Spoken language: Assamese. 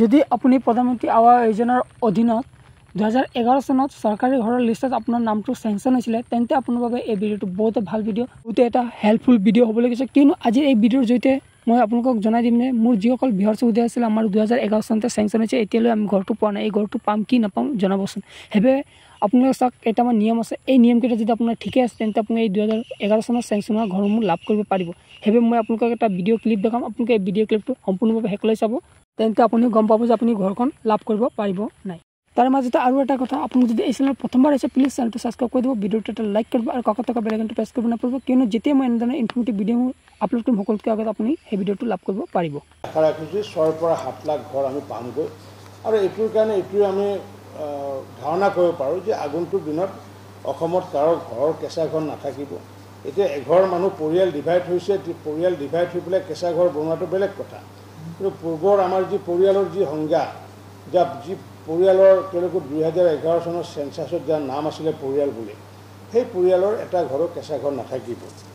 যদি আপুনি প্ৰধানমন্ত্ৰী আৱাস যোজনাৰ অধীনত দুহেজাৰ এঘাৰ চনত চৰকাৰী ঘৰৰ লিষ্টত আপোনাৰ নামটো চেংচন হৈছিলে তেন্তে আপোনাৰ বাবে এই ভিডিঅ'টো বহুতে ভাল ভিডিঅ' বহুতো এটা হেল্পফুল ভিডিঅ' হ'বলৈ গৈছে কিয়নো আজিৰ এই ভিডিঅ'ৰ জৰিয়তে মই আপোনালোকক জনাই দিম নে মোৰ যিসকল বিহাৰ চৌদি আছিল আমাৰ দুহেজাৰ এঘাৰ চনতে চেংচন হৈছে এতিয়ালৈ আমি ঘৰটো পোৱা নাই এই ঘৰটো পাম কি নাপাম জনাবচোন সেইবাবে আপোনালোকে চাওক কেইটামান নিয়ম আছে এই নিয়মকেইটা যদি আপোনাৰ ঠিকে আছে তেন্তে আপুনি এই দুহেজাৰ এঘাৰ চনত চেংচন হোৱা ঘৰসমূহ লাভ কৰিব পাৰিব সেইবাবে মই আপোনালোকক এটা ভিডিঅ' ক্লিপ দেখাম আপোনালোকে এই ভিডিঅ' ক্লিপটো সম্পূৰ্ণভাৱে শেষলৈ চাব তেন্তে আপুনি গম পাব যে আপুনি ঘৰখন লাভ কৰিব পাৰিব নাই তাৰ মাজতে আৰু এটা কথা আপুনি যদি এই চেনেল প্ৰথমবাৰ আহিছে প্লিজ চেনেলটো ছাবস্ক্ৰাইব কৰি দিব ভিডিঅ'টো এটা লাইক কৰিব আৰু কাকত থকা বেলেগ এটা প্ৰেছ কৰিব নাপাব কিয়নো যেতিয়া মই এনেধৰণৰ ইনফৰ্মেটিভ ভিডিঅ' আপলোড কৰিম সকলোতকৈ আগত আপুনি সেই ভিডিঅ'টো লাভ কৰিব পাৰিব আশা ৰাখোঁ ছয়ৰ পৰা সাত লাখ ঘৰ আমি পামগৈ আৰু এইটোৰ কাৰণে এইটোৱে আমি ধাৰণা কৰিব পাৰোঁ যে আগন্তুক দিনত অসমত কাৰো ঘৰৰ কেঁচা ঘৰ নাথাকিব এতিয়া এঘৰ মানুহ পৰিয়াল ডিভাইড হৈছে পৰিয়াল ডিভাইড হৈ পেলাই কেঁচা ঘৰ বনোৱাটো বেলেগ কথা কিন্তু পূৰ্বৰ আমাৰ যি পৰিয়ালৰ যি সংজ্ঞা যা যি পৰিয়ালৰ তেওঁলোকৰ দুহেজাৰ এঘাৰ চনৰ চেঞ্চাছত যাৰ নাম আছিলে পৰিয়াল বুলি সেই পৰিয়ালৰ এটা ঘৰৰ কেঁচা ঘৰ নাথাকিব